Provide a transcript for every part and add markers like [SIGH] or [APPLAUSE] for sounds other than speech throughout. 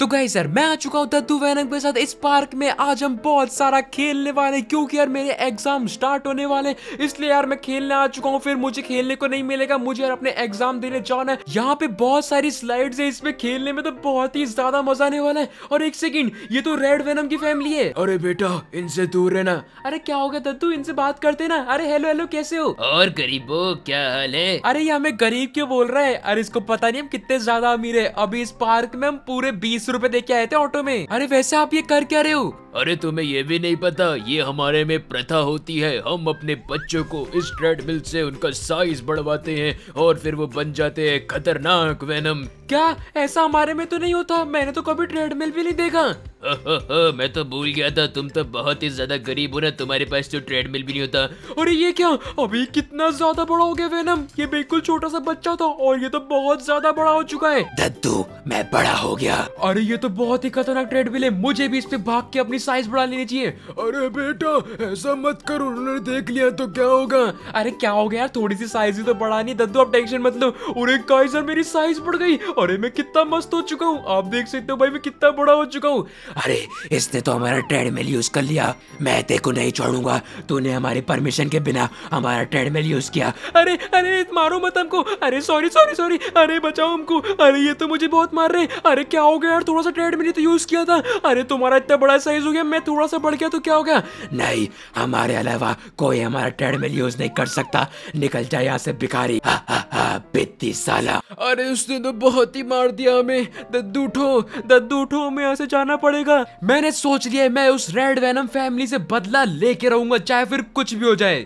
तो गाइस यार मैं आ चुका हूँ दद्दू वैनक के साथ इस पार्क में आज हम बहुत सारा खेलने वाले क्योंकि यार मेरे एग्जाम स्टार्ट होने वाले इसलिए यार मैं खेलने आ चुका हूँ फिर मुझे खेलने को नहीं मिलेगा मुझे यार अपने एग्जाम देने जाना है यहाँ पे बहुत सारी स्लाइड है इसमें खेलने में तो बहुत ही ज्यादा मजा आने वाला है और एक सेकेंड ये तो रेड वैनम की फैमिली है अरे बेटा इनसे दूर है ना अरे क्या होगा दद्दू इनसे बात करते ना अरे हेलो हेलो कैसे हो और गरीबो क्या हाल है अरे ये हमें गरीब क्यों बोल रहा है अरे इसको पता नहीं हम कितने ज्यादा अमीर है अभी इस पार्क में हम पूरे बीस सौ रूपए दे के आए थे ऑटो में अरे वैसे आप ये कर क्या रहे हो अरे तुम्हें ये भी नहीं पता ये हमारे में प्रथा होती है हम अपने बच्चों को इस ट्रेडमिल से उनका साइज बढ़वाते हैं और फिर वो बन जाते हैं खतरनाक वेनम क्या ऐसा हमारे में तो नहीं होता मैंने तो कभी ट्रेडमिल भी नहीं देखा [LAUGHS] मैं तो भूल गया था तुम तो बहुत ही ज्यादा गरीब हो ना तुम्हारे पास तो ट्रेडमिल भी नहीं होता अरे ये क्या अभी कितना ज्यादा बड़ा हो गया वेनम ये बिल्कुल छोटा सा बच्चा था और ये तो बहुत ज्यादा बड़ा हो चुका है दद्दू मैं बड़ा हो गया अरे ये तो बहुत ही खतरनाक ट्रेडमिल है मुझे भी इस पे भाग के अपनी साइज बढ़ा लेनी चाहिए अरे बेटा ऐसा मत कर उन्होंने देख लिया तो क्या होगा अरे क्या हो गया यार थोड़ी सी साइज ही तो बढ़ानी दद्दू आप टेंशन मत लो अरे काइजर मेरी साइज बढ़ गई अरे मैं कितना मस्त हो चुका हूँ आप देख सकते हो भाई मैं कितना बड़ा हो चुका हूँ अरे इसने तो हमारा ट्रेडमिल यूज कर लिया मैं ते को नहीं छोड़ूंगा तूने हमारे परमिशन के बिना हमारा ट्रेडमिल यूज किया अरे अरे मारो मत हमको अरे सॉरी सॉरी सॉरी अरे बचाओ हमको अरे ये तो मुझे बहुत मार रहे अरे क्या हो गया यार थोड़ा सा ट्रेडमिल तो यूज किया था अरे तुम्हारा इतना बड़ा साइज हो गया मैं थोड़ा सा बढ़ गया तो क्या हो गया नहीं हमारे अलावा कोई हमारा ट्रेडमिल यूज नहीं कर सकता निकल जाए यहाँ से भिखारी बेती साला अरे उसने तो बहुत ही मार दिया हमें दद्दू ठो दद्दू ठो हमें यहाँ से जाना पड़ेगा पड़ेगा मैंने सोच लिया है मैं उस रेड वैनम फैमिली से बदला लेके रहूंगा चाहे फिर कुछ भी हो जाए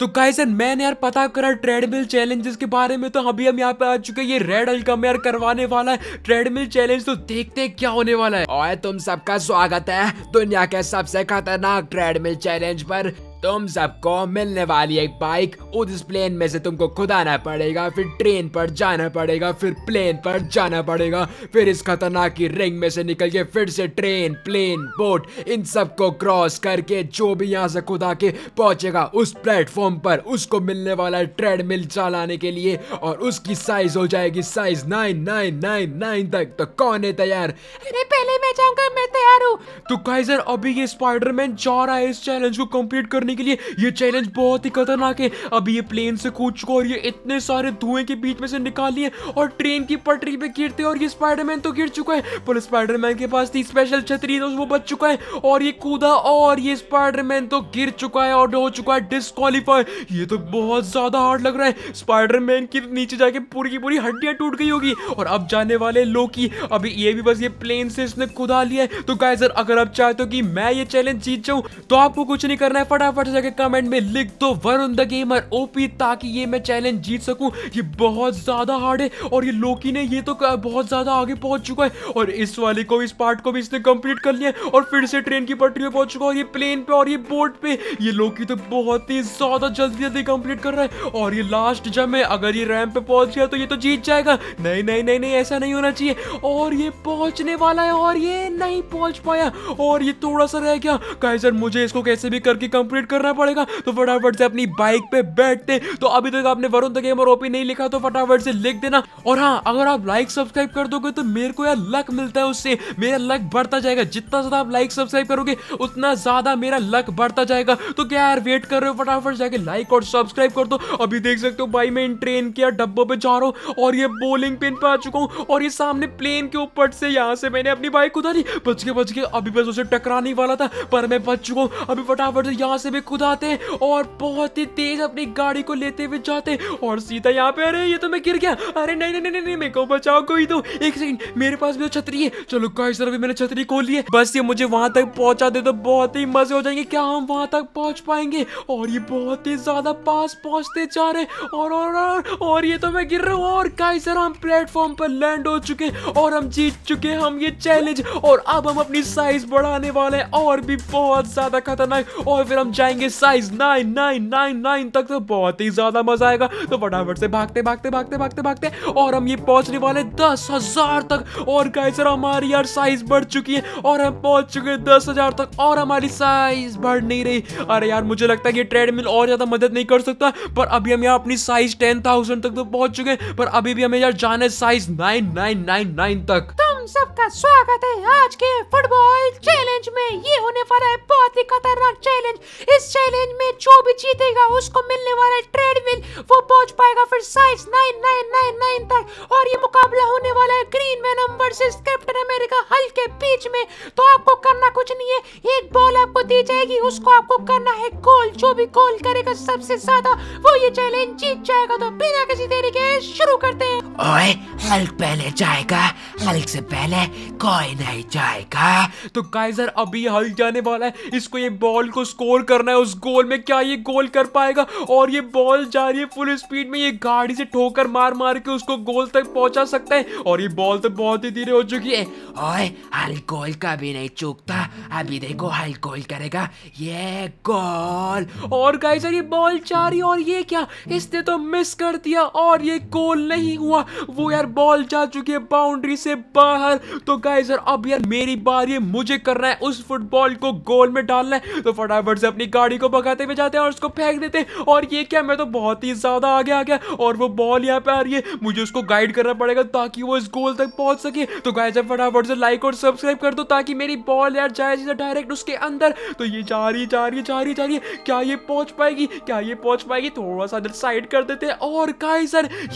तो गाइस मैंने यार पता करा ट्रेडमिल चैलेंजेस के बारे में तो अभी हम यहाँ पे आ चुके हैं ये रेड अलकम यार करवाने वाला है ट्रेडमिल चैलेंज तो देखते हैं क्या होने वाला है और तुम सबका स्वागत है दुनिया के सबसे खतरनाक ट्रेडमिल चैलेंज पर तुम सबको मिलने वाली एक बाइक उस प्लेन में से तुमको खुद आना पड़ेगा फिर ट्रेन पर जाना पड़ेगा फिर प्लेन पर जाना पड़ेगा फिर इस खतरनाक की रिंग में से निकल के फिर से ट्रेन प्लेन बोट इन सबको क्रॉस करके जो भी यहाँ से खुद आके पहुंचेगा उस प्लेटफॉर्म पर उसको मिलने वाला ट्रेडमिल चलाने के लिए और उसकी साइज हो जाएगी size nine nine nine nine तक तो कौन है तैयार अरे पहले मैं जाऊंगा मैं तैयार हूँ तो काइजर अभी ये स्पाइडरमैन जा रहा है इस चैलेंज को कंप्लीट करने के लिए ये चैलेंज बहुत ही खतरनाक है अभी ये प्लेन से कूद चुका और ये इतने सारे धुएं के बीच में से निकाल लिए और ट्रेन की पटरी पे गिरते और ये स्पाइडरमैन तो गिर चुका है पर स्पाइडरमैन के पास थी स्पेशल छतरी तो वो बच चुका है और ये कूदा और ये स्पाइडरमैन तो गिर चुका है और हो चुका है डिस्कालीफाई ये तो बहुत ज्यादा हार्ड लग रहा है स्पाइडरमैन की नीचे जाके पूरी की पूरी हड्डियां टूट गई होगी और अब जाने वाले लोकी अभी ये भी बस ये प्लेन से इसने खुदा लिया है तो गाय अगर आप चाहते हो कि मैं ये चैलेंज जीत जाऊं तो आपको कुछ नहीं करना है फटाफट फटाफट जाके कमेंट में लिख दो वरुण द गेमर ओपी ताकि ये मैं चैलेंज जीत सकूं ये बहुत ज्यादा हार्ड है और ये लोकी ने ये तो बहुत ज्यादा आगे पहुंच चुका है और इस वाले को इस पार्ट को भी इसने कंप्लीट कर लिया और फिर से ट्रेन की पटरी पे पहुंच चुका है और ये प्लेन पे और ये बोट पे ये लोकी तो बहुत ही ज्यादा जल्दी जल्दी कंप्लीट कर रहा है और ये लास्ट जम है अगर ये रैम पे पहुंच गया तो ये तो जीत जाएगा नहीं नहीं नहीं नहीं ऐसा नहीं होना चाहिए और ये पहुंचने वाला है और ये नहीं पहुंच पाया और ये थोड़ा सा रह गया काइजर मुझे इसको कैसे भी करके कंप्लीट वेट करना पड़ेगा तो फटाफट से अपनी बाइक पे बैठते तो अभी तक आपने वरुण द गेमर ओपी नहीं लिखा तो फटाफट से लिख देना और हाँ अगर आप लाइक सब्सक्राइब कर दोगे तो मेरे को यार लक मिलता है उससे मेरा लक बढ़ता जाएगा जितना ज्यादा आप लाइक सब्सक्राइब करोगे उतना ज्यादा मेरा लक बढ़ता जाएगा तो क्या यार वेट कर रहे हो फटाफट जाके लाइक और सब्सक्राइब कर दो अभी देख सकते हो भाई मैं इन ट्रेन के डब्बों पे जा रहा हूँ और ये बोलिंग पिन पे आ चुका हूँ और ये सामने प्लेन के ऊपर से यहाँ से मैंने अपनी बाइक उतारी बच के बच के अभी बस उसे टकराने वाला था पर मैं बच चुका हूँ अभी फटाफट से यहाँ से में कुदाते हैं और बहुत ही तेज अपनी गाड़ी को लेते हुए जाते हैं और सीधा यहाँ पे अरे ये तो मैं गिर गया अरे नहीं नहीं नहीं नहीं मेरे को बचाओ कोई तो एक सेकंड मेरे पास भी तो छतरी है चलो गाइस अभी मैंने छतरी खोल ली है बस ये मुझे वहां तक पहुंचा दे तो बहुत ही मजे हो जाएंगे क्या हम वहां तक पहुंच पाएंगे और ये बहुत ही ज्यादा पास पहुंचते जा रहे और और और, और ये तो मैं गिर रहा हूँ और गाइस हम प्लेटफॉर्म पर लैंड हो चुके और हम जीत चुके हम ये चैलेंज और अब हम अपनी साइज बढ़ाने वाले और भी बहुत ज्यादा खतरनाक और फिर हम जाएंगे size nine nine nine nine तक तो बहुत ही ज्यादा मजा आएगा तो फटाफट से भागते भागते भागते भागते भागते और हम ये पहुंचने वाले दस हजार तक और कैसर हमारी यार साइज बढ़ चुकी है और हम पहुंच चुके हैं दस हजार तक और हमारी साइज बढ़ नहीं रही अरे यार मुझे लगता है कि ट्रेडमिल और ज्यादा मदद नहीं कर सकता पर अभी हम यार अपनी साइज टेन थाउजेंड तक तो पहुंच चुके हैं पर अभी भी हमें यार जाने size nine nine nine nine तक तुम सबका स्वागत है आज के फुटबॉल चैलेंज में ये होने वाला है बहुत ही खतरनाक चैलेंज इस चैलेंज में जो भी जीतेगा उसको मिलने वाला ट्रेडमिल वो पहुंच पाएगा फिर size nine nine nine nine तक और ये मुकाबला होने वाला है green man versus captain America हल के बीच में तो आपको करना कुछ नहीं है एक बॉल आपको दी जाएगी उसको आपको करना है गोल जो भी गोल करेगा सबसे ज्यादा वो ये चैलेंज जीत जाएगा तो बिना किसी देरी के शुरू करते हैं ओए हल्क पहले जाएगा हल्क से पहले कोई नहीं जाएगा तो गाइजर अभी हल्क जाने वाला है इस जिसको ये बॉल को स्कोर करना है उस गोल में क्या ये गोल कर पाएगा और ये बॉल जा रही है फुल स्पीड में ये गाड़ी से ठोकर मार मार के उसको गोल तक पहुंचा सकता है और ये बॉल तो बहुत ही धीरे हो चुकी है ओए हल गोल का भी नहीं चूकता अभी देखो हल गोल करेगा ये गोल और गाइस ये बॉल जा रही और ये क्या इसने तो मिस कर दिया और ये गोल नहीं हुआ वो यार बॉल जा चुकी है बाउंड्री से बाहर तो गाइस अब यार मेरी बारी ये मुझे करना है उस फुटबॉल को गोल में डाल डालना है तो फटाफट से अपनी गाड़ी को भगाते हुए जाते हैं और उसको फेंक देते हैं और ये क्या मैं तो बहुत ही ज़्यादा आगे आ गया और वो बॉल यहाँ पे आ रही है मुझे उसको गाइड करना पड़ेगा ताकि वो इस गोल तक पहुंच सके तो गाय जब फटाफट से लाइक और सब्सक्राइब कर दो ताकि मेरी बॉल यार जाए सीधा डायरेक्ट उसके अंदर तो ये जा रही जा रही जा रही जा रही क्या ये पहुंच पाएगी क्या ये पहुंच पाएगी थोड़ा सा साइड कर देते हैं और गाय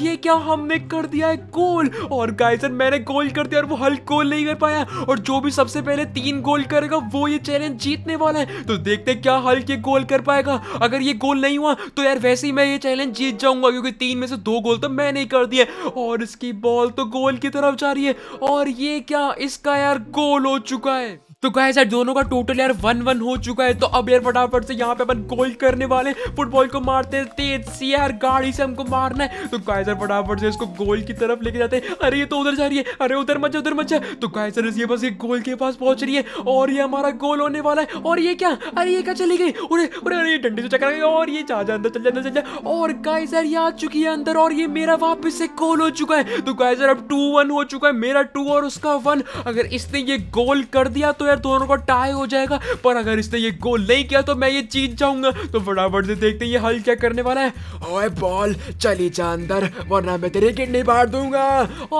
ये क्या हमने कर दिया है गोल और गाय मैंने गोल कर दिया और वो हल्क गोल नहीं कर पाया और जो भी सबसे पहले तीन गोल करेगा वो ये चैलेंज जीतने वाला वाला है तो देखते क्या हल्क के गोल कर पाएगा अगर ये गोल नहीं हुआ तो यार वैसे ही मैं ये चैलेंज जीत जाऊंगा क्योंकि तीन में से दो गोल तो मैंने ही कर दिए और इसकी बॉल तो गोल की तरफ जा रही है और ये क्या इसका यार गोल हो चुका है तो गाय यार दोनों का टोटल यार वन वन हो चुका है तो अब यार फटाफट से यहाँ पे अपन गोल करने वाले फुटबॉल को मारते हैं तेज से यार गाड़ी से हमको मारना है तो गाय यार फटाफट से इसको गोल की तरफ लेके जाते हैं अरे ये तो उधर जा रही है अरे उधर मत जा उधर मत जा तो गाय सर ये बस ये गोल के पास पहुंच रही है और ये हमारा गोल होने वाला है और ये क्या अरे ये क्या चली गई अरे अरे डंडे से चक्कर गई और ये चाह जा अंदर चल जा अंदर चल जा और गाय सर ये आ चुकी है अंदर और ये मेरा वापस से गोल हो चुका है तो गाय सर अब टू वन हो चुका है मेरा टू और उसका वन अगर इसने ये गोल कर दिया तो यार दोनों का टाई हो जाएगा पर अगर इसने ये गोल नहीं किया तो मैं ये जीत जाऊंगा तो फटाफट से देखते हैं ये हल क्या करने वाला है ओए बॉल चली जा अंदर वरना मैं तेरे किडनी फाड़ दूंगा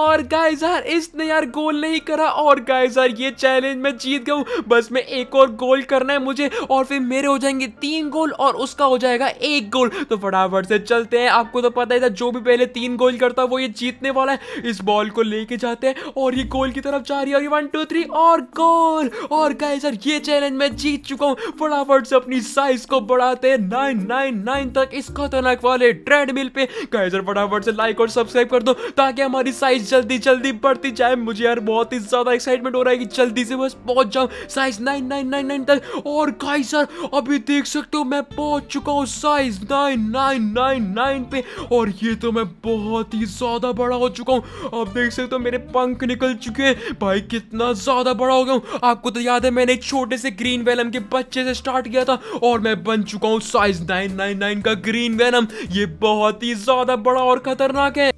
और गाइस यार इसने यार गोल नहीं करा और गाइस यार ये चैलेंज मैं जीत गया बस मैं एक और गोल करना है मुझे और फिर मेरे हो जाएंगे तीन गोल और उसका हो जाएगा एक गोल तो फटाफट से चलते हैं आपको तो पता ही था जो भी पहले तीन गोल करता है वो ये जीतने वाला है इस बॉल को लेके जाते हैं और ये गोल की तरफ जा रही है और ये वन टू थ्री और गोल और गाइस यार ये चैलेंज मैं जीत चुका हूँ फटाफट से अपनी साइज को बढ़ाते हैं नाइन नाइन नाइन तक इस खतरनाक वाले ट्रेडमिल पे गाइस यार फटाफट से लाइक और सब्सक्राइब कर दो ताकि हमारी साइज जल्दी जल्दी बढ़ती जाए मुझे यार बहुत ही ज्यादा एक्साइटमेंट हो रहा है कि जल्दी से बस पहुंच जाऊं size nine nine nine nine तक और गाइस यार अभी देख सकते हो मैं पहुंच चुका हूँ size nine nine nine nine पे और ये तो मैं बहुत ही ज्यादा बड़ा हो चुका हूँ आप देख सकते हो मेरे पंख निकल चुके हैं भाई कितना ज्यादा बड़ा हो गया हूँ आपको आपको तो याद है मैंने एक छोटे से ग्रीन वेनम के बच्चे से स्टार्ट किया था और मैं बन चुका हूँ साइज नाइन नाइन नाइन का ग्रीन वेनम ये बहुत ही ज्यादा बड़ा और खतरनाक है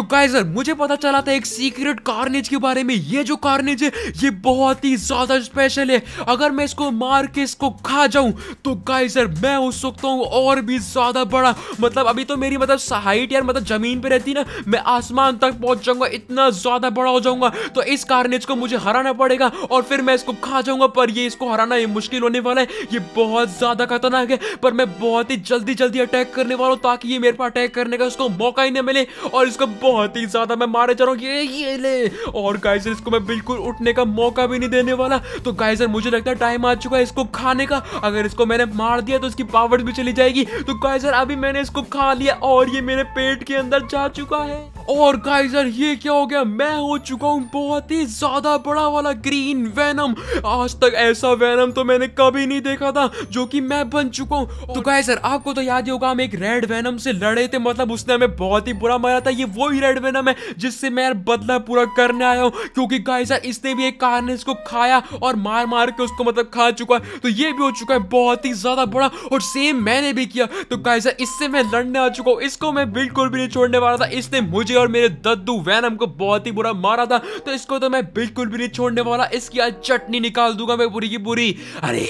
तो गाइजर मुझे पता चला था एक सीक्रेट कार्नेज के बारे में ये जो कार्नेज है ये बहुत ही ज्यादा स्पेशल है अगर मैं इसको मार के इसको खा जाऊं तो गाइजर मैं हो सकता हूँ और भी ज्यादा बड़ा मतलब अभी तो मेरी मतलब हाइट यार मतलब जमीन पे रहती ना मैं आसमान तक पहुंच जाऊंगा इतना ज्यादा बड़ा हो जाऊंगा तो इस कार्नेज को मुझे हराना पड़ेगा और फिर मैं इसको खा जाऊंगा पर ये इसको हराना ये मुश्किल होने वाला है ये बहुत ज्यादा खतरनाक है पर मैं बहुत ही जल्दी जल्दी अटैक करने वाला हूँ ताकि ये मेरे पास अटैक करने का उसको मौका ही ना मिले और इसको बहुत ही ज्यादा मैं मारे जा रहा हूँ ये ये ले और गाइजर इसको मैं बिल्कुल उठने का मौका भी नहीं देने वाला तो गाइजर मुझे लगता है टाइम आ चुका है इसको खाने का अगर इसको मैंने मार दिया तो इसकी पावर भी चली जाएगी तो गाइजर अभी मैंने इसको खा लिया और ये मेरे पेट के अंदर जा चुका है और गाइजर ये क्या हो गया मैं हो चुका हूँ बहुत ही ज्यादा बड़ा वाला ग्रीन वैनम आज तक ऐसा वैनम तो मैंने कभी नहीं देखा था जो कि मैं बन चुका हूँ तो गाइजर आपको तो याद ही होगा हम एक रेड वैनम से लड़े थे मतलब उसने हमें बहुत ही बुरा मारा था ये वो ही रेड वैनम है जिससे मैं बदला पूरा करने आया हूँ क्योंकि गाइजर इसने भी एक कार ने इसको खाया और मार मार के उसको मतलब खा चुका है तो ये भी हो चुका है बहुत ही ज्यादा बड़ा और सेम मैंने भी किया तो गाइजर इससे मैं लड़ने आ चुका हूँ इसको मैं बिल्कुल भी नहीं छोड़ने वाला था इसने मुझे और मेरे दद्दू वैनम को बहुत ही बुरा मारा था तो इसको तो मैं बिल्कुल भी नहीं छोड़ने वाला इसकी आज चटनी निकाल दूंगा मैं पूरी की पूरी अरे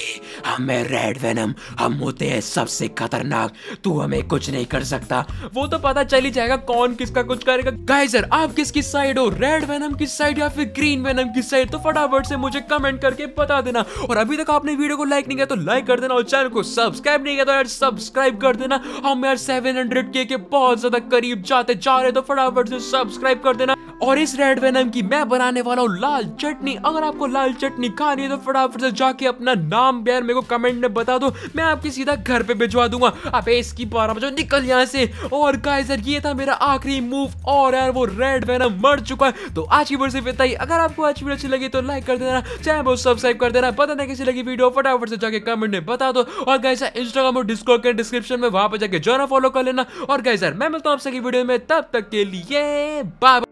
हम रेड वैनम हम होते हैं सबसे खतरनाक तू हमें कुछ नहीं कर सकता वो तो पता चल ही जाएगा कौन किसका कुछ करेगा गाइजर आप किसकी साइड हो रेड वैनम की साइड या फिर ग्रीन वैनम की साइड तो फटाफट से मुझे कमेंट करके बता देना और अभी तक आपने वीडियो को लाइक नहीं किया तो लाइक कर देना और चैनल को सब्सक्राइब नहीं किया तो यार सब्सक्राइब कर देना हम यार सेवन हंड्रेड के बहुत ज्यादा करीब जाते जा रहे तो फटाफट फटाफट से सब्सक्राइब कर देना और इस रेड वेनम की मैं बनाने वाला हूँ लाल चटनी अगर आपको लाल चटनी खानी है तो फटाफट से जाके अपना नाम यार मेरे को कमेंट में बता दो मैं आपके सीधा घर पे भिजवा दूंगा अब इसकी बारह बजे निकल यहाँ से और गाइजर ये था मेरा आखिरी मूव और यार वो रेड वेनम मर चुका है तो आज की वीडियो से इतना ही अगर आपको आज वीडियो अच्छी लगी तो लाइक कर देना चैनल को सब्सक्राइब कर देना पता नहीं कैसी लगी वीडियो फटाफट से जाके कमेंट में बता दो और गाइजर इंस्टाग्राम और डिस्क्रिप्शन में वहां पर जाके जो फॉलो कर लेना और गाइजर मैं मिलता हूँ आपसे वीडियो में तब तक के लिए yeah, bye. -bye.